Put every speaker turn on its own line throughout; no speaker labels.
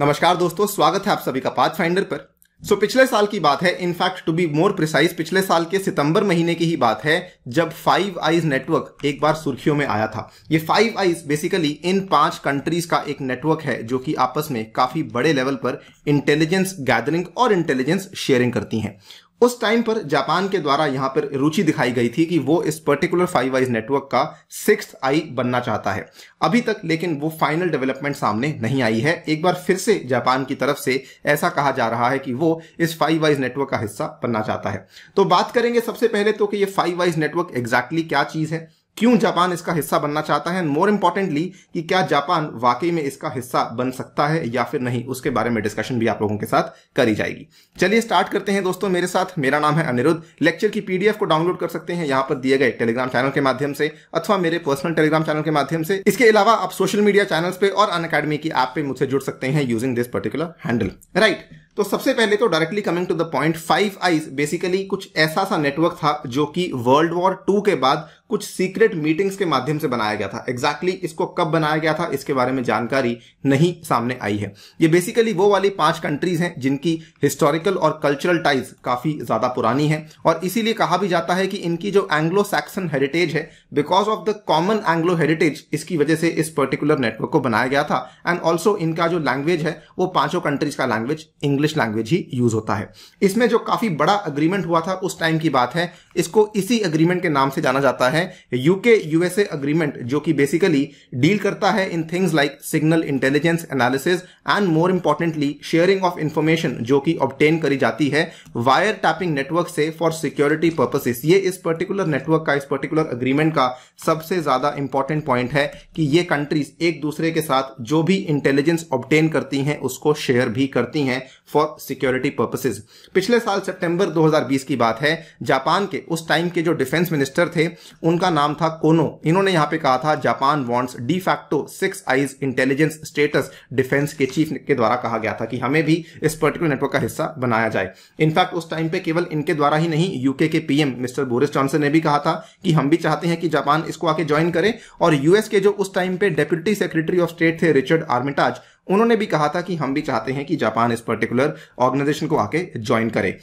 नमस्कार दोस्तों स्वागत है आप सभी का पाथ फाइंडर पर सो so, पिछले साल की बात है in fact to be more precise पिछले साल के सितंबर महीने की ही बात है जब फाइव आईज नेटवर्क एक बार सुर्खियों में आया था ये फाइव आईज बेसिकली इन पांच कंट्रीज का एक नेटवर्क है जो कि आपस में काफी बड़े लेवल पर इंटेलिजेंस गैदरिंग और इंटेलिजेंस शेयरिंग करती हैं उस टाइम पर जापान के द्वारा यहां पर रुचि दिखाई गई थी कि वो इस पर्टिकुलर फाइव आईज नेटवर्क का सिक्स आई बनना चाहता है अभी तक लेकिन वो फाइनल डेवलपमेंट सामने नहीं आई है एक बार फिर से जापान की तरफ से ऐसा कहा जा रहा है कि वो इस फाइव आईज नेटवर्क का हिस्सा बनना चाहता है तो बात करेंगे सबसे पहले तो कि ये फाइव आईज नेटवर्क एग्जैक्टली क्या चीज है क्यों जापान इसका हिस्सा बनना चाहता है मोर इंपॉर्टेंटली कि क्या जापान वाकई में इसका हिस्सा बन सकता है या फिर नहीं उसके बारे में डिस्कशन भी आप लोगों के साथ करी जाएगी चलिए स्टार्ट करते हैं दोस्तों मेरे साथ मेरा नाम है अनिरुद्ध लेक्चर की पीडीएफ को डाउनलोड कर सकते हैं यहां पर दिए गए टेलीग्राम चैनल के माध्यम से अथवा मेरे पर्सनल टेलीग्राम चैनल के माध्यम से इसके अलावा आप सोशल मीडिया चैनल पे और अन अकेडमी की ऐप पे मुझसे जुड़ सकते हैं using this particular handle right तो सबसे पहले तो directly coming to the point five eyes basically कुछ ऐसा सा नेटवर्क था जो कि वर्ल्ड वॉर टू के बाद कुछ सीक्रेट मीटिंग्स के माध्यम से बनाया गया था एग्जैक्टली exactly इसको कब बनाया गया था इसके बारे में जानकारी नहीं सामने आई है ये बेसिकली वो वाली पांच कंट्रीज हैं जिनकी हिस्टोरिकल और कल्चरल टाइज काफी ज्यादा पुरानी है और इसीलिए कहा भी जाता है कि इनकी जो एंग्लो सैक्सन हेरिटेज है because of the common Anglo heritage इसकी वजह से इस पर्टिकुलर नेटवर्क को बनाया गया था एंड ऑल्सो इनका जो लैंग्वेज है वो पांचों कंट्रीज का लैंग्वेज इंग्लिश इंग्लिश लैंग्वेज ही यूज होता है इसमें जो काफी बड़ा अग्रीमेंट हुआ था उस टाइम की बात है इसको इसी अग्रीमेंट के नाम से जाना जाता है यूके यूएसए अग्रीमेंट जो कि बेसिकली डील करता है in things like signal intelligence analysis and more importantly sharing of information जो कि ऑप्टेन करी जाती है वायर टैपिंग नेटवर्क से फॉर सिक्योरिटी पर्पसेस ये इस पर्टिकुलर नेटवर्क का इस पर्टिकुलर अग्रीमेंट का सबसे ज्यादा इंपॉर्टेंट पॉइंट है कि ये कंट्रीज एक दूसरे के साथ जो भी इंटेलिजेंस ऑप्टेन करती हैं उसको शेयर भी करती हैं फॉर सिक्योरिटी पर्पसेज पिछले साल सितंबर 2020 की बात है जापान के उस टाइम के जो डिफेंस मिनिस्टर थे उनका नाम था कोनो इन्होंने यहां पे कहा था Japan wants de facto six eyes intelligence status defence के चीफ के द्वारा कहा गया था कि हमें भी इस पर्टिकुलर नेटवर्क का हिस्सा बनाया जाए इनफैक्ट उस टाइम पे केवल इनके द्वारा ही नहीं यूके के पीएम मिस्टर बोरिस जॉनसन ने भी कहा था कि हम भी चाहते हैं कि जापान इसको आके ज्वाइन करे और यूएस के जो उस टाइम पे डेप्यूटी सेक्रेटरी ऑफ स्टेट थे रिचर्ड आर्मिटाज उन्होंने भी कहा था कि हम भी चाहते हैं कि जापान इस पर्टिकुलर ऑर्गेनाइजेशन को आके ज्वाइन करे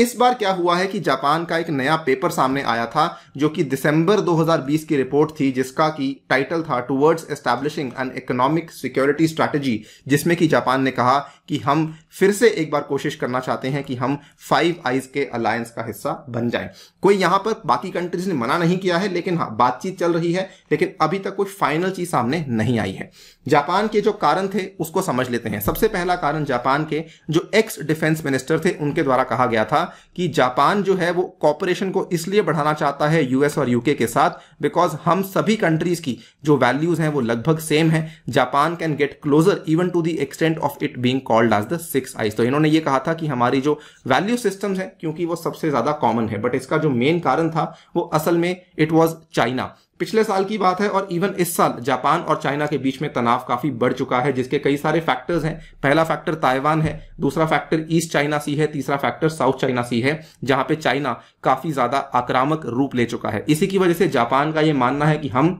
इस बार क्या हुआ है कि जापान का एक नया पेपर सामने आया था जो कि दिसंबर 2020 की रिपोर्ट थी जिसका कि टाइटल था towards establishing an economic security strategy जिसमें कि जापान ने कहा कि हम फिर से एक बार कोशिश करना चाहते हैं कि हम फाइव आईज के अलायंस का हिस्सा बन जाए कोई यहां पर बाकी कंट्रीज ने मना नहीं किया है लेकिन हाँ बातचीत चल रही है लेकिन अभी तक कोई फाइनल चीज सामने नहीं आई है जापान के जो कारण थे उसको समझ लेते हैं सबसे पहला कारण जापान के जो एक्स डिफेंस मिनिस्टर थे उनके द्वारा कहा गया था कि जापान जो है वो कॉपरेशन को इसलिए बढ़ाना चाहता है यूएस और यूके के साथ बिकॉज हम सभी कंट्रीज की जो वैल्यूज हैं वो लगभग सेम है Japan can get closer even to the extent of it being called as the six eyes तो इन्होंने ये कहा था कि हमारी जो वैल्यू सिस्टम है क्योंकि वो सबसे ज्यादा कॉमन है बट इसका जो मेन कारण था वो असल में इट वॉज चाइना पिछले साल की बात है और इवन इस साल जापान और चाइना के बीच में तनाव काफी बढ़ चुका है जिसके कई सारे फैक्टर्स हैं पहला फैक्टर ताइवान है दूसरा फैक्टर ईस्ट चाइना सी है तीसरा फैक्टर साउथ चाइना सी है जहां पे चाइना काफी ज्यादा आक्रामक रूप ले चुका है इसी की वजह से जापान का ये मानना है कि हम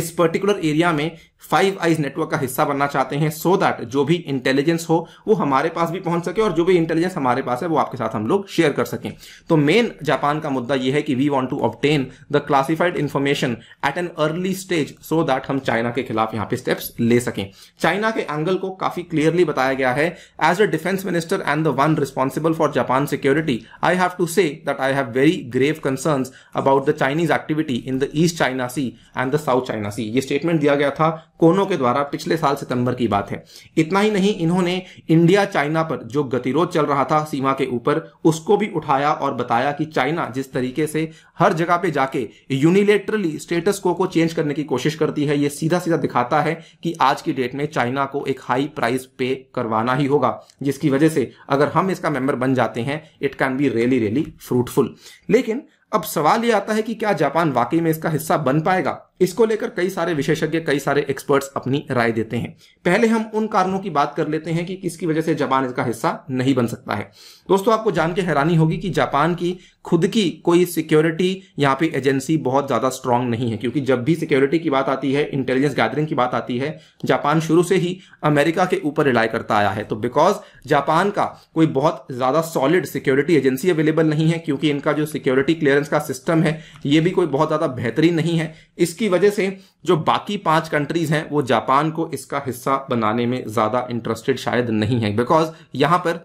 इस पर्टिकुलर एरिया में फाइव आईज नेटवर्क का हिस्सा बनना चाहते हैं सो so दैट जो भी इंटेलिजेंस हो वो हमारे पास भी पहुंच सके और जो भी इंटेलिजेंस हमारे पास है वो आपके साथ हम लोग शेयर कर सकें तो मेन जापान का मुद्दा ये है कि we want to obtain the classified information at an early stage so that हम चाइना के खिलाफ यहाँ पे स्टेप्स ले सकें चाइना के एंगल को काफी क्लियरली बताया गया है as a defence minister and the one responsible for Japan security I have to say that I have very grave concern about the Chinese activity in the East China Sea and the South China Sea ये statement दिया गया था कोनो के द्वारा पिछले साल सितंबर की बात है इतना ही नहीं इन्होंने इंडिया चाइना पर जो गतिरोध चल रहा था सीमा के ऊपर उसको भी उठाया और बताया कि चाइना जिस तरीके से हर जगह पे जाके यूनिलेटरली स्टेटस को को चेंज करने की कोशिश करती है ये सीधा सीधा दिखाता है कि आज की डेट में चाइना को एक हाई प्राइस पे करवाना ही होगा जिसकी वजह से अगर हम इसका मेंबर बन जाते हैं it can be really really fruitful लेकिन अब सवाल ये आता है कि क्या जापान वाकई में इसका हिस्सा बन पाएगा इसको लेकर कई सारे विशेषज्ञ कई सारे एक्सपर्ट्स अपनी राय देते हैं पहले हम उन कारणों की बात कर लेते हैं कि किसकी वजह से जापान इसका हिस्सा नहीं बन सकता है दोस्तों आपको जान के हैरानी होगी कि जापान की खुद की कोई सिक्योरिटी यहाँ पे एजेंसी बहुत ज़्यादा स्ट्रांग नहीं है क्योंकि जब भी सिक्योरिटी की बात आती है इंटेलिजेंस गैदरिंग की बात आती है जापान शुरू से ही अमेरिका के ऊपर रिलाई करता आया है तो बिकॉज जापान का कोई बहुत ज़्यादा सॉलिड सिक्योरिटी एजेंसी अवेलेबल नहीं है क्योंकि इनका जो सिक्योरिटी क्लियरेंस का सिस्टम है ये भी कोई बहुत ज़्यादा बेहतरीन नहीं है इसकी वजह से जो बाकी पांच कंट्रीज हैं वो जापान को इसका हिस्सा बनाने में ज्यादा इंटरेस्टेड शायद नहीं है बिकॉज यहां पर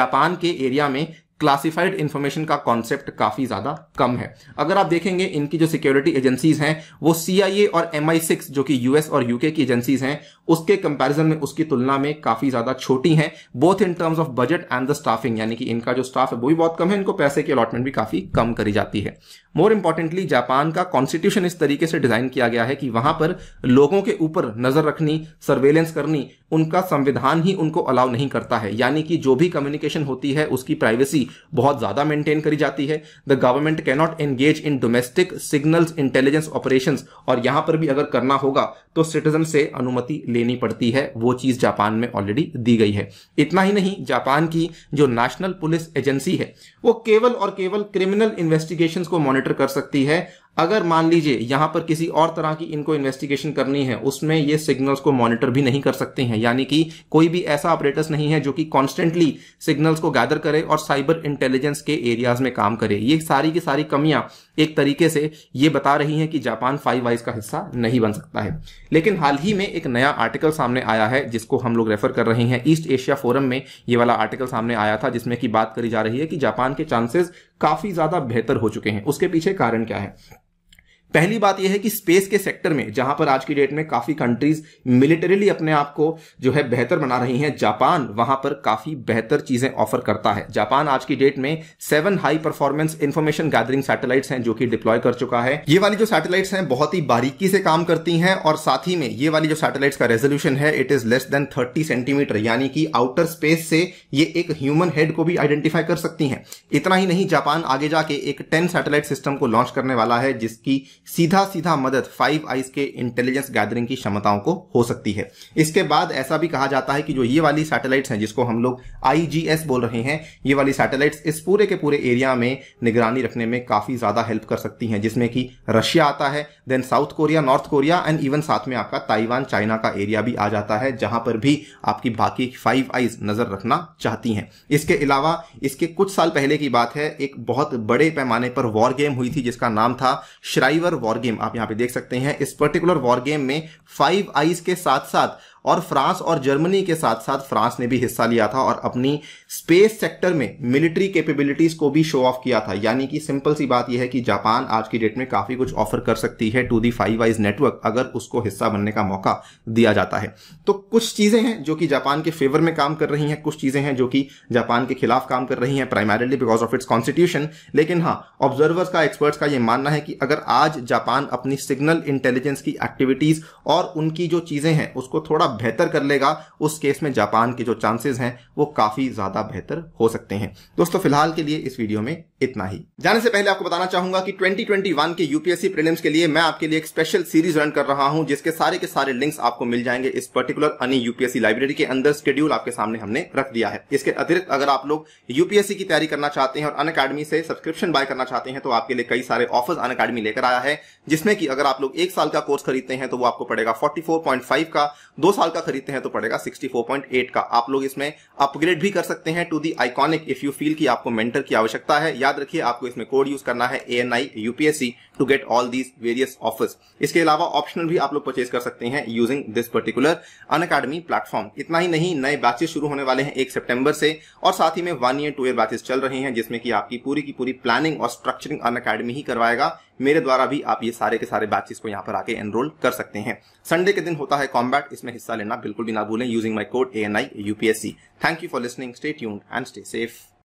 जापान के एरिया में क्लासिफाइड इन्फॉर्मेशन का कॉन्सेप्ट काफ़ी ज़्यादा कम है अगर आप देखेंगे इनकी जो सिक्योरिटी एजेंसीज हैं वो सीआईए और एम जो कि यूएस और यूके की एजेंसीज हैं उसके कंपैरिजन में उसकी तुलना में काफ़ी ज़्यादा छोटी हैं both in terms of budget and the staffing यानी कि इनका जो स्टाफ है वो भी बहुत कम है इनको पैसे की अलॉटमेंट भी काफ़ी कम करी जाती है मोर इंपॉर्टेंटली जापान का कॉन्स्टिट्यूशन इस तरीके से डिज़ाइन किया गया है कि वहां पर लोगों के ऊपर नज़र रखनी सर्वेलेंस करनी उनका संविधान ही उनको अलाउ नहीं करता है यानी कि जो भी कम्युनिकेशन होती है उसकी प्राइवेसी बहुत ज्यादा मेंटेन करी जाती है the government cannot engage in domestic signals intelligence operation और यहां पर भी अगर करना होगा तो सिटीजन से अनुमति लेनी पड़ती है वो चीज जापान में ऑलरेडी दी गई है इतना ही नहीं जापान की जो नेशनल पुलिस एजेंसी है वो केवल और केवल क्रिमिनल इन्वेस्टिगेशन को मॉनिटर कर सकती है अगर मान लीजिए यहां पर किसी और तरह की इनको इन्वेस्टिगेशन करनी है उसमें ये सिग्नल्स को मॉनिटर भी नहीं कर सकते हैं यानी कि कोई भी ऐसा ऑपरेटर्स नहीं है जो कि कॉन्स्टेंटली सिग्नल्स को गैदर करे और साइबर इंटेलिजेंस के एरियाज में काम करे ये सारी की सारी कमियां एक तरीके से ये बता रही हैं कि जापान फाइव वाइज का हिस्सा नहीं बन सकता है लेकिन हाल ही में एक नया आर्टिकल सामने आया है जिसको हम लोग रेफर कर रहे हैं ईस्ट एशिया फोरम में ये वाला आर्टिकल सामने आया था जिसमें की बात करी जा रही है कि जापान के चांसेस काफी ज्यादा बेहतर हो चुके हैं उसके पीछे कारण क्या है पहली बात यह है कि स्पेस के सेक्टर में जहां पर आज की डेट में काफी कंट्रीज मिलिटरीली अपने आप को जो है बेहतर बना रही हैं जापान वहां पर काफी बेहतर चीजें ऑफर करता है जापान आज की डेट में seven high performance information gathering satellites हैं जो कि डिप्लॉय कर चुका है ये वाली जो सैटेलाइट्स हैं बहुत ही बारीकी से काम करती हैं और साथ ही में ये वाली जो सैटेलाइट्स का रेजोल्यूशन है it is less than thirty centimetre यानी कि आउटर स्पेस से ये एक ह्यूमन हेड को भी आइडेंटिफाई कर सकती है इतना ही नहीं जापान आगे जाके एक टेन सैटेलाइट सिस्टम को लॉन्च करने वाला है जिसकी सीधा सीधा मदद फाइव आईज के इंटेलिजेंस गैदरिंग की क्षमताओं को हो सकती है इसके बाद ऐसा भी कहा जाता है कि जो ये वाली सैटेलाइट्स हैं जिसको हम लोग आईजीएस बोल रहे हैं ये वाली सैटेलाइट्स इस पूरे के पूरे एरिया में निगरानी रखने में काफी ज्यादा हेल्प कर सकती हैं जिसमें कि रशिया आता है then South Korea North Korea and even साथ में आपका ताइवान चाइना का एरिया भी आ जाता है जहां पर भी आपकी बाकी फाइव आईज नजर रखना चाहती हैं इसके अलावा इसके कुछ साल पहले की बात है एक बहुत बड़े पैमाने पर वॉर गेम हुई थी जिसका नाम था श्राइवर वॉर गेम आप यहाँ पे देख सकते हैं इस पर्टिकुलर वॉर गेम में फाइव आईज के साथ साथ और फ्रांस और जर्मनी के साथ साथ फ्रांस ने भी हिस्सा लिया था और अपनी स्पेस सेक्टर में मिलिट्री कैपेबिलिटीज को भी शो ऑफ किया था यानी कि सिंपल सी बात यह है कि जापान आज की डेट में काफी कुछ ऑफर कर सकती है to the five eyes network अगर उसको हिस्सा बनने का मौका दिया जाता है तो कुछ चीजें हैं जो कि जापान के फेवर में काम कर रही हैं कुछ चीजें हैं जो कि जापान के खिलाफ काम कर रही हैं primarily because of its constitution लेकिन हाँ ऑब्जर्वर्स का एक्सपर्ट्स का यह मानना है कि अगर आज जापान अपनी सिग्नल इंटेलिजेंस की एक्टिविटीज और उनकी जो चीजें हैं उसको थोड़ा थोड़ा बेहतर कर लेगा उस केस में जापान के जो चांसेस हैं वो काफी ज्यादा बेहतर हो सकते हैं दोस्तों फिलहाल के लिए इस वीडियो में इतना ही जाने से पहले आपको बताना चाहूंगा कि 2021 के यूपीएससी प्रीलिम्स के लिए मैं आपके लिए एक स्पेशल सीरीज रन कर रहा हूं जिसके सारे के सारे लिंक्स आपको मिल जाएंगे इस पर्टिकुलर अनी यूपीएससी लाइब्रेरी के अंदर स्केड्यूल आपके सामने हमने रख दिया है इसके अतिरिक्त अगर आप लोग यूपीएससी की तैयारी करना चाहते हैं और अन से सब्सक्रिप्शन बाय करना चाहते हैं तो आपके लिए कई सारे ऑफर्स अन लेकर आया है जिसमें कि अगर आप लोग एक साल का कोर्स खरीदते हैं तो वो आपको पड़ेगा फोर्टी का दो साल का खरीदते हैं तो पड़ेगा 64.8 का आप लोग इसमें अपग्रेड भी कर सकते हैं to the iconic if you feel कि आपको मेंटर की आवश्यकता है याद रखिए आपको इसमें कोड यूज करना है A N I UPSC to get all these various offers इसके अलावा ऑप्शनल भी आप लोग परचेज कर सकते हैं using this particular Unacademy platform इतना ही नहीं नए बैचेस शुरू होने वाले हैं एक सेप्टेम्बर से और साथ ही में one year two year batches चल रहे हैं जिसमें कि आपकी पूरी की पूरी प्लानिंग और स्ट्रक्चरिंग अन अकेडमी ही करवाएगा मेरे द्वारा भी आप ये सारे के सारे बैचेस को यहाँ पर आके एनरोल कर सकते हैं संडे के दिन होता है कॉम्बैट इसमें हिस्सा लेना बिल्कुल भी ना भूलें using my code A N I UPSC thank you for listening stay tuned and stay safe